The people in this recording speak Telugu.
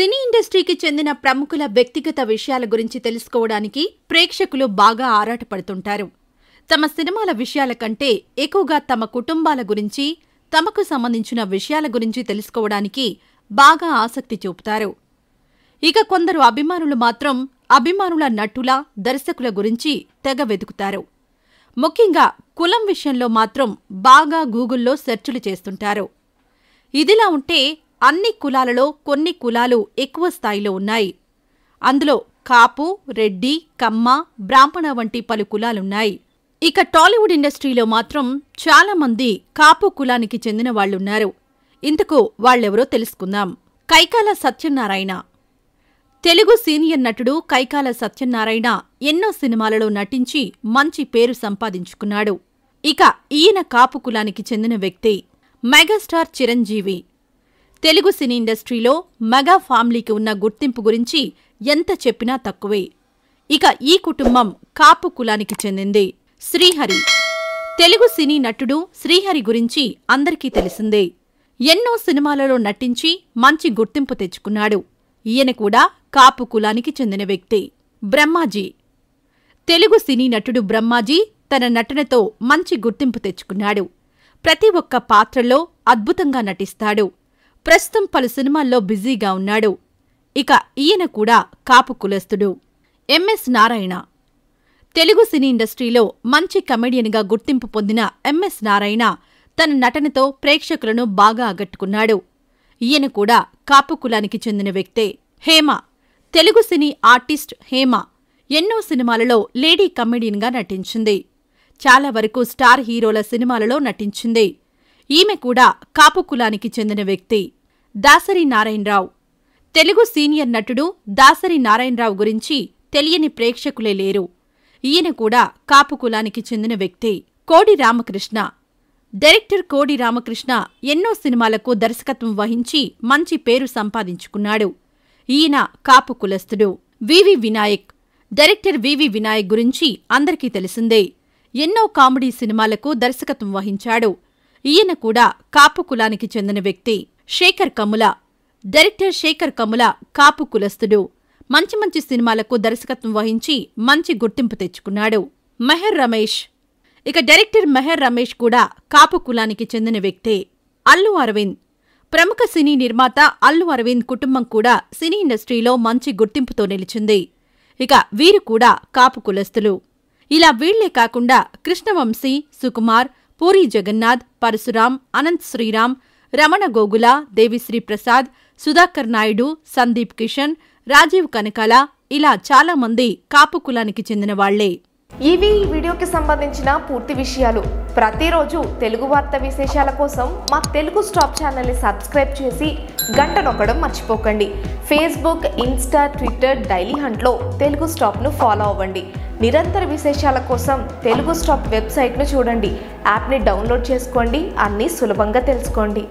సినీ ఇండస్ట్రీకి చెందిన ప్రముఖుల వ్యక్తిగత విషయాల గురించి తెలుసుకోవడానికి ప్రేక్షకులు బాగా ఆరాటపడుతుంటారు తమ సినిమాల విషయాల కంటే ఎక్కువగా తమ కుటుంబాల గురించి తమకు సంబంధించిన విషయాల గురించి తెలుసుకోవడానికి బాగా ఆసక్తి చూపుతారు ఇక కొందరు అభిమానులు మాత్రం అభిమానుల నటుల దర్శకుల గురించి తెగ వెతుకుతారు ముఖ్యంగా కులం విషయంలో మాత్రం బాగా గూగుల్లో సెర్చులు చేస్తుంటారు ఇదిలా ఉంటే అన్ని కులాలలో కొన్ని కులాలు ఎక్కువ స్థాయిలో ఉన్నాయి అందులో కాపు రెడ్డి కమ్మ బ్రాహ్మణ వంటి పలు కులాలున్నాయి ఇక టాలీవుడ్ ఇండస్ట్రీలో మాత్రం చాలామంది కాపు కులానికి చెందిన వాళ్ళున్నారు ఇంతకు వాళ్ళెవరో తెలుసుకుందాం కైకాల సత్యనారాయణ తెలుగు సీనియర్ నటుడు కైకాల సత్యనారాయణ ఎన్నో సినిమాలలో నటించి మంచి పేరు సంపాదించుకున్నాడు ఇక ఈయన కాపు కులానికి చెందిన వ్యక్తి మెగాస్టార్ చిరంజీవి తెలుగు సినీ ఇండస్ట్రీలో మెగా ఫ్యామిలీకి ఉన్న గుర్తింపు గురించి ఎంత చెప్పినా తక్కువే ఇక ఈ కుటుంబం కాపు కులానికి చెందింది శ్రీహరి తెలుగు సినీ నటుడు శ్రీహరి గురించి అందరికీ తెలిసిందే ఎన్నో సినిమాలలో నటించి మంచి గుర్తింపు తెచ్చుకున్నాడు ఈయన కూడా కాపు కులానికి చెందిన వ్యక్తి బ్రహ్మాజీ తెలుగు సినీ నటుడు బ్రహ్మాజీ తన నటనతో మంచి గుర్తింపు తెచ్చుకున్నాడు ప్రతి ఒక్క పాత్రలో అద్భుతంగా నటిస్తాడు ప్రస్తుతం పలు సినిమాల్లో బిజీగా ఉన్నాడు ఇక ఈయన కూడా కాపు కులస్తుడు ఎంఎస్ నారాయణ తెలుగు సినీ ఇండస్ట్రీలో మంచి కమెడియన్గా గుర్తింపు పొందిన ఎంఎస్ నారాయణ తన నటనతో ప్రేక్షకులను బాగా ఆగట్టుకున్నాడు ఈయన కూడా కాపు కులానికి చెందిన వ్యక్తే హేమ తెలుగు సినీ ఆర్టిస్ట్ హేమ ఎన్నో సినిమాలలో లేడీ కమెడియన్గా నటించింది చాలా వరకు స్టార్ హీరోల సినిమాలలో నటించింది ఈమె కూడా కాపు కులానికి చెందిన వ్యక్తి దాసరి నారాయణరావు తెలుగు సీనియర్ నటుడు దాసరి నారాయణరావు గురించి తెలియని ప్రేక్షకులే లేరు ఈయన కూడా కాపు కులానికి చెందిన వ్యక్తి కోడి రామకృష్ణ డైరెక్టర్ కోడి రామకృష్ణ ఎన్నో సినిమాలకు దర్శకత్వం వహించి మంచి పేరు సంపాదించుకున్నాడు ఈయన కాపు కులస్తుడు VV Vinayak director VV Vinayak గురించి అందరికీ తెలిసిందే ఎన్నో కామెడీ సినిమాలకు దర్శకత్వం వహించాడు ఈయన కూడా కాపు కులానికి చెందిన వ్యక్తి శేఖర్ కమ్ముల డైరెక్టర్ శేఖర్ కమ్ముల కాపు కులస్తుడు మంచి మంచి సినిమాలకు దర్శకత్వం వహించి మంచి గుర్తింపు తెచ్చుకున్నాడు మెహర్ రమేష్ ఇక డైరెక్టర్ మెహర్ రమేష్ కూడా కాపు కులానికి చెందిన వ్యక్తే అల్లు అరవింద్ ప్రముఖ సినీ నిర్మాత అల్లు అరవింద్ కుటుంబం కూడా సినీ ఇండస్ట్రీలో మంచి గుర్తింపుతో నిలిచింది ఇక వీరు కూడా కాపు కులస్తులు ఇలా వీళ్లే కాకుండా కృష్ణవంశీ సుకుమార్ పూరి జగన్నాథ్ పరశురాం అనంత్ శ్రీరామ్ రమణ గోగుల దేవిశ్రీ ప్రసాద్ సుధాకర్ నాయుడు సందీప్ కిషన్ రాజీవ్ కనకాల ఇలా చాలా మంది కాపు కులానికి చెందిన వాళ్లే ఇవి ఈ వీడియోకి సంబంధించిన పూర్తి విషయాలు ప్రతిరోజు తెలుగు వార్త విశేషాల కోసం మా తెలుగు స్టాప్ ఛానల్ని సబ్స్క్రైబ్ చేసి గంట నొక్కడం మర్చిపోకండి ఫేస్బుక్ ఇన్స్టా ట్విట్టర్ డైలీ హంట్లో తెలుగు స్టాప్ను ఫాలో అవ్వండి నిరంతర విశేషాల కోసం తెలుగు స్టాప్ వెబ్సైట్ను చూడండి యాప్ని డౌన్లోడ్ చేసుకోండి అన్నీ సులభంగా తెలుసుకోండి